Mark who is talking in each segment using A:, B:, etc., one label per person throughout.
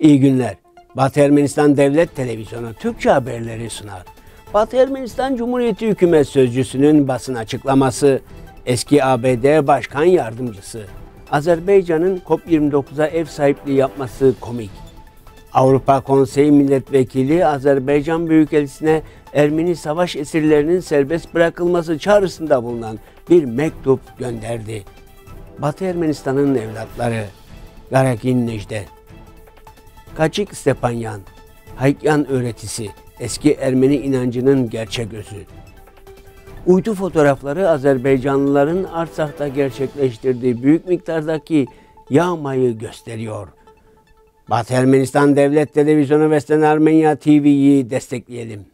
A: İyi günler. Batı Ermenistan Devlet Televizyonu Türkçe haberleri sunar. Batı Ermenistan Cumhuriyeti Hükümet Sözcüsü'nün basın açıklaması, eski ABD Başkan Yardımcısı, Azerbaycan'ın COP29'a ev sahipliği yapması komik. Avrupa Konseyi Milletvekili Azerbaycan Büyükelçisi'ne Ermeni savaş esirlerinin serbest bırakılması çağrısında bulunan bir mektup gönderdi. Batı Ermenistan'ın evlatları Garakin Necdet Kaçik Stepanyan, Haykyan öğretisi, eski Ermeni inancının gerçek özü. Uydu fotoğrafları Azerbaycanlıların Artsak'ta gerçekleştirdiği büyük miktardaki yağmayı gösteriyor. Batı Ermenistan Devlet Televizyonu ve Vesten Armenya TV'yi destekleyelim.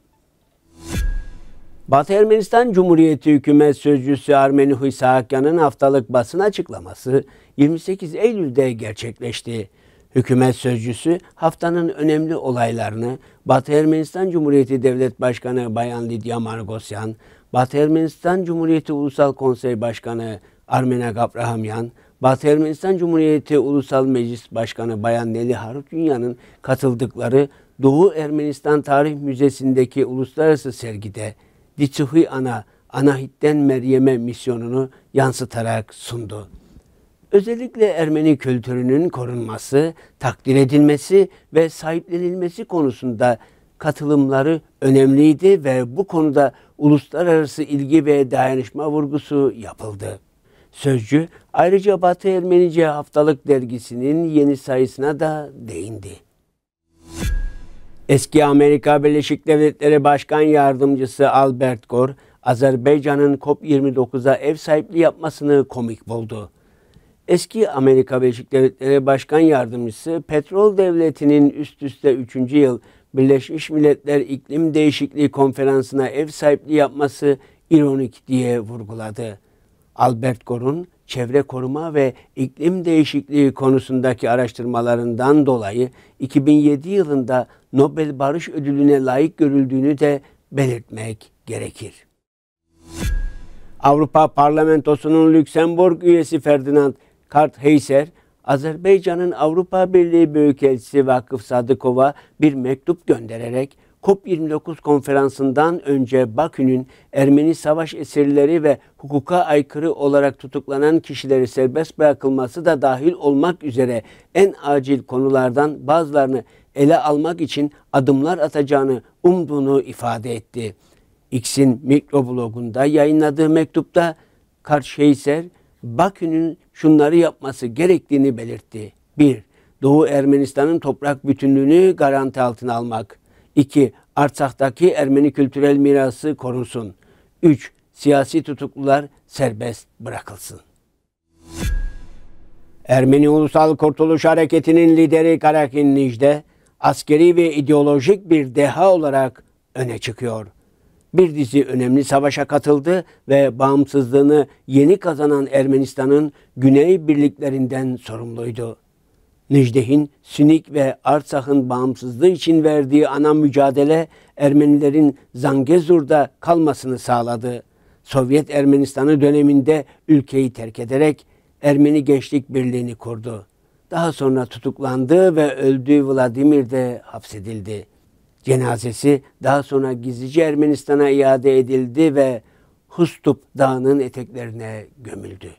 A: Batı Ermenistan Cumhuriyeti Hükümet Sözcüsü Armeni Hüsakyan'ın haftalık basın açıklaması 28 Eylül'de gerçekleşti. Hükümet sözcüsü haftanın önemli olaylarını Batı Ermenistan Cumhuriyeti Devlet Başkanı Bayan Lidya Margosyan, Batı Ermenistan Cumhuriyeti Ulusal Konsey Başkanı Armena Gabrahamyan, Batı Ermenistan Cumhuriyeti Ulusal Meclis Başkanı Bayan Neli Harutunyan'ın katıldıkları Doğu Ermenistan Tarih Müzesi'ndeki uluslararası sergide Diçuhi Ana, Anahit'ten Meryem'e misyonunu yansıtarak sundu. Özellikle Ermeni kültürünün korunması, takdir edilmesi ve sahiplenilmesi konusunda katılımları önemliydi ve bu konuda uluslararası ilgi ve dayanışma vurgusu yapıldı. Sözcü ayrıca Batı Ermenice Haftalık dergisinin yeni sayısına da değindi. Eski Amerika Birleşik Devletleri Başkan Yardımcısı Albert Gore, Azerbaycan'ın COP29'a ev sahipliği yapmasını komik buldu. Eski Amerika Birleşik Devletleri Başkan Yardımcısı petrol devletinin üst üste 3. yıl Birleşmiş Milletler İklim Değişikliği Konferansı'na ev sahipliği yapması ironik diye vurguladı. Albert Gore'un çevre koruma ve iklim değişikliği konusundaki araştırmalarından dolayı 2007 yılında Nobel Barış Ödülü'ne layık görüldüğünü de belirtmek gerekir. Avrupa Parlamentosu'nun Lüksemburg üyesi Ferdinand Kart Heyser, Azerbaycan'ın Avrupa Birliği Büyükelçisi Vakıf Sadıkov'a bir mektup göndererek COP29 konferansından önce Bakü'nün Ermeni savaş esirleri ve hukuka aykırı olarak tutuklanan kişileri serbest bırakılması da dahil olmak üzere en acil konulardan bazılarını ele almak için adımlar atacağını umduğunu ifade etti. X'in mikroblogunda yayınladığı mektupta Karşeyser Bakü'nün şunları yapması gerektiğini belirtti. 1. Doğu Ermenistan'ın toprak bütünlüğünü garanti altına almak. 2. Artsak'taki Ermeni kültürel mirası korunsun. 3. Siyasi tutuklular serbest bırakılsın. Ermeni Ulusal Kurtuluş Hareketi'nin lideri Karakin Nijde, askeri ve ideolojik bir deha olarak öne çıkıyor bir dizi önemli savaşa katıldı ve bağımsızlığını yeni kazanan Ermenistan'ın güney birliklerinden sorumluydu. Nijdehin, Sünik ve Arsah'ın bağımsızlığı için verdiği ana mücadele Ermenilerin Zangezur'da kalmasını sağladı. Sovyet Ermenistan'ı döneminde ülkeyi terk ederek Ermeni Gençlik Birliği'ni kurdu. Daha sonra tutuklandı ve öldüğü Vladimir de hapsedildi. Cenazesi daha sonra gizlice Ermenistan'a iade edildi ve Hustup Dağı'nın eteklerine gömüldü.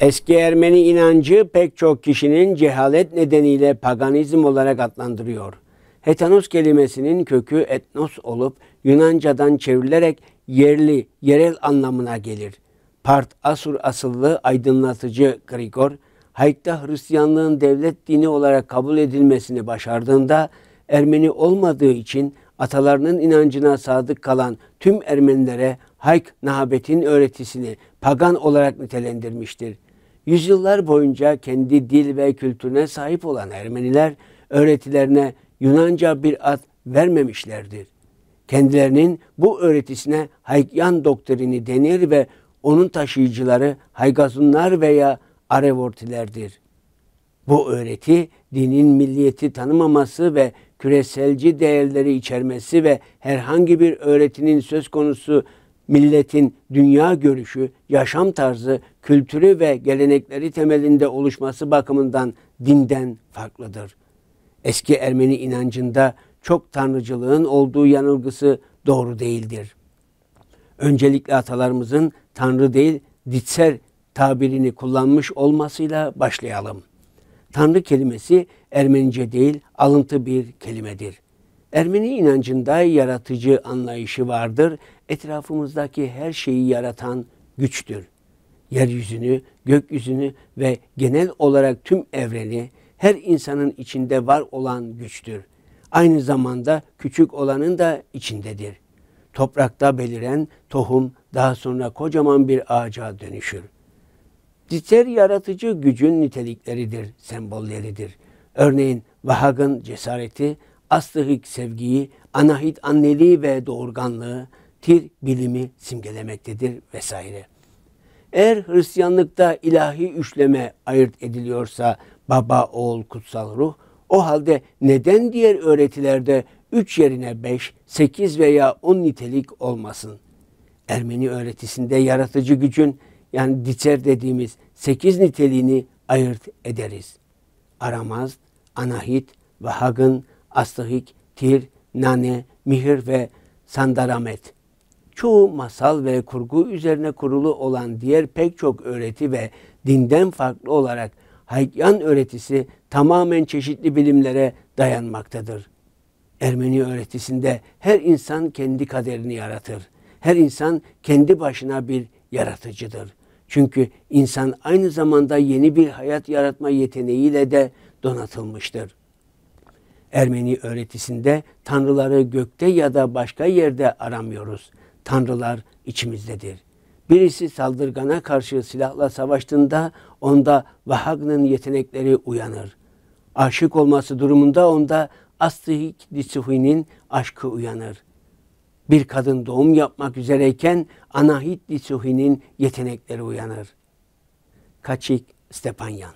A: Eski Ermeni inancı pek çok kişinin cehalet nedeniyle paganizm olarak adlandırıyor. Hetanos kelimesinin kökü etnos olup Yunanca'dan çevrilerek yerli, yerel anlamına gelir. Part Asur asıllı aydınlatıcı Grigor, Hayk'ta Hristiyanlığın devlet dini olarak kabul edilmesini başardığında Ermeni olmadığı için atalarının inancına sadık kalan tüm Ermenilere Hayk Nahabet'in öğretisini pagan olarak nitelendirmiştir. Yüzyıllar boyunca kendi dil ve kültürüne sahip olan Ermeniler öğretilerine Yunanca bir ad vermemişlerdir. Kendilerinin bu öğretisine Haykyan doktrini denir ve onun taşıyıcıları Haygazunlar veya Arevortilerdir. Bu öğreti dinin milliyeti tanımaması ve küreselci değerleri içermesi ve herhangi bir öğretinin söz konusu milletin dünya görüşü, yaşam tarzı, kültürü ve gelenekleri temelinde oluşması bakımından dinden farklıdır. Eski Ermeni inancında çok tanrıcılığın olduğu yanılgısı doğru değildir. Öncelikle atalarımızın tanrı değil ditser tabirini kullanmış olmasıyla başlayalım.'' Tanrı kelimesi Ermenice değil, alıntı bir kelimedir. Ermeni inancında yaratıcı anlayışı vardır. Etrafımızdaki her şeyi yaratan güçtür. Yeryüzünü, gökyüzünü ve genel olarak tüm evreni her insanın içinde var olan güçtür. Aynı zamanda küçük olanın da içindedir. Toprakta beliren tohum daha sonra kocaman bir ağaca dönüşür. Diğer yaratıcı gücün nitelikleridir, sembolleridir. Örneğin Vahag'ın cesareti, Aslıhik sevgiyi, Anahit anneliği ve doğurganlığı, Tir bilimi simgelemektedir vesaire. Eğer Hristiyanlıkta ilahi üçleme ayırt ediliyorsa baba, oğul, kutsal ruh, o halde neden diğer öğretilerde üç yerine beş, sekiz veya on nitelik olmasın? Ermeni öğretisinde yaratıcı gücün yani dicer dediğimiz sekiz niteliğini ayırt ederiz. Aramaz, Anahit, Vahagın, Astahik, Tir, Nane, Mihir ve Sandaramet. Çoğu masal ve kurgu üzerine kurulu olan diğer pek çok öğreti ve dinden farklı olarak Haykyan öğretisi tamamen çeşitli bilimlere dayanmaktadır. Ermeni öğretisinde her insan kendi kaderini yaratır. Her insan kendi başına bir yaratıcıdır. Çünkü insan aynı zamanda yeni bir hayat yaratma yeteneğiyle de donatılmıştır. Ermeni öğretisinde tanrıları gökte ya da başka yerde aramıyoruz. Tanrılar içimizdedir. Birisi saldırgana karşı silahla savaştığında onda Vahagn'ın yetenekleri uyanır. Aşık olması durumunda onda Astihik disuhi'nin aşkı uyanır. Bir kadın doğum yapmak üzereyken Anahit Lisuhi'nin yetenekleri uyanır. Kaçık Stepanyan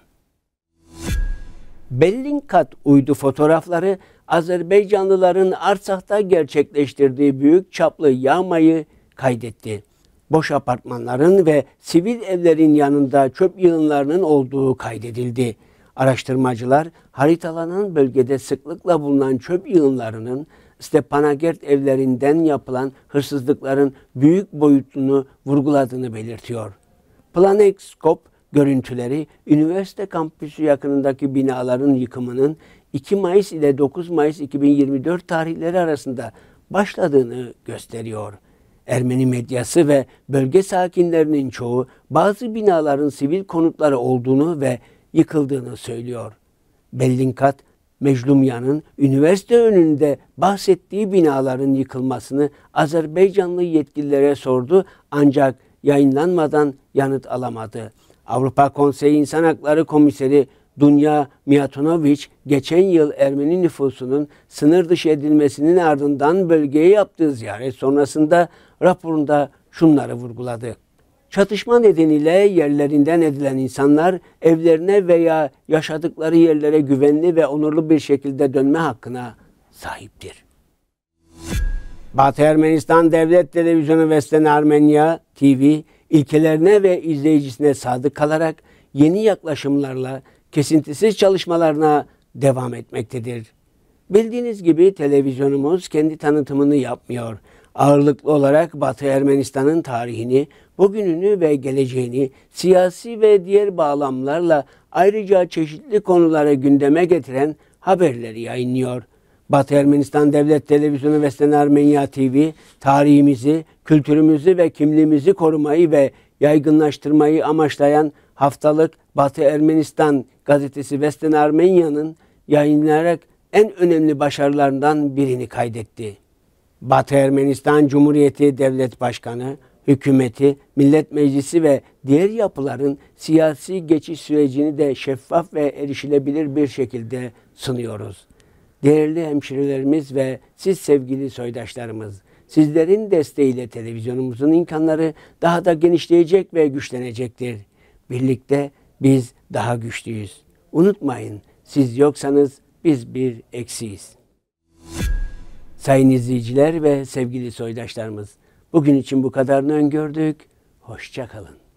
A: Bellingcat uydu fotoğrafları Azerbaycanlıların Arsah'ta gerçekleştirdiği büyük çaplı yağmayı kaydetti. Boş apartmanların ve sivil evlerin yanında çöp yığınlarının olduğu kaydedildi. Araştırmacılar haritalanan bölgede sıklıkla bulunan çöp yığınlarının işte panagert evlerinden yapılan hırsızlıkların büyük boyutunu vurguladığını belirtiyor. Planexkop görüntüleri üniversite kampüsü yakınındaki binaların yıkımının 2 Mayıs ile 9 Mayıs 2024 tarihleri arasında başladığını gösteriyor. Ermeni medyası ve bölge sakinlerinin çoğu bazı binaların sivil konutları olduğunu ve yıkıldığını söylüyor. Bellinkat Meclumya'nın üniversite önünde bahsettiği binaların yıkılmasını Azerbaycanlı yetkililere sordu ancak yayınlanmadan yanıt alamadı. Avrupa Konseyi İnsan Hakları Komiseri Dunya Miatonovic geçen yıl Ermeni nüfusunun sınır dışı edilmesinin ardından bölgeye yaptığı ziyaret sonrasında raporunda şunları vurguladı. Çatışma nedeniyle yerlerinden edilen insanlar evlerine veya yaşadıkları yerlere güvenli ve onurlu bir şekilde dönme hakkına sahiptir. Batı Ermenistan Devlet Televizyonu ve Sena Armenya TV ilkelerine ve izleyicisine sadık kalarak yeni yaklaşımlarla kesintisiz çalışmalarına devam etmektedir. Bildiğiniz gibi televizyonumuz kendi tanıtımını yapmıyor ağırlıklı olarak Batı Ermenistan'ın tarihini, bugününü ve geleceğini siyasi ve diğer bağlamlarla ayrıca çeşitli konulara gündeme getiren haberleri yayınlıyor. Batı Ermenistan Devlet Televizyonu ve Sena Armenya TV tarihimizi, kültürümüzü ve kimliğimizi korumayı ve yaygınlaştırmayı amaçlayan haftalık Batı Ermenistan gazetesi Western Armenya'nın yayınlayarak en önemli başarılarından birini kaydetti. Batı Ermenistan Cumhuriyeti Devlet Başkanı, hükümeti, millet meclisi ve diğer yapıların siyasi geçiş sürecini de şeffaf ve erişilebilir bir şekilde sunuyoruz. Değerli hemşirelerimiz ve siz sevgili soydaşlarımız, sizlerin desteğiyle televizyonumuzun imkanları daha da genişleyecek ve güçlenecektir. Birlikte biz daha güçlüyüz. Unutmayın, siz yoksanız biz bir eksiyiz. Sayın izleyiciler ve sevgili soydaşlarımız, bugün için bu kadarını öngördük. Hoşça kalın.